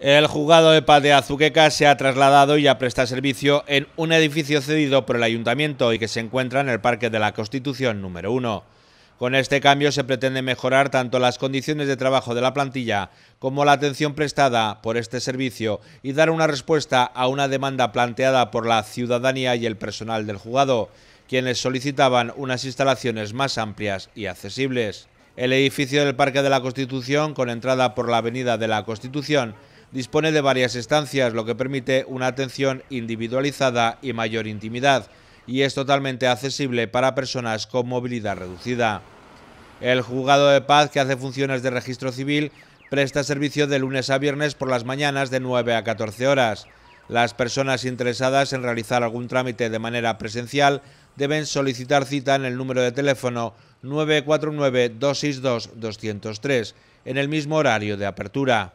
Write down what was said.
El juzgado de paz de Azuqueca se ha trasladado y ya presta servicio en un edificio cedido por el ayuntamiento y que se encuentra en el Parque de la Constitución número 1. Con este cambio se pretende mejorar tanto las condiciones de trabajo de la plantilla como la atención prestada por este servicio y dar una respuesta a una demanda planteada por la ciudadanía y el personal del juzgado, quienes solicitaban unas instalaciones más amplias y accesibles. El edificio del Parque de la Constitución, con entrada por la Avenida de la Constitución, dispone de varias estancias, lo que permite una atención individualizada y mayor intimidad, y es totalmente accesible para personas con movilidad reducida. El juzgado de paz, que hace funciones de registro civil, presta servicio de lunes a viernes por las mañanas de 9 a 14 horas. Las personas interesadas en realizar algún trámite de manera presencial deben solicitar cita en el número de teléfono 949-262-203, en el mismo horario de apertura.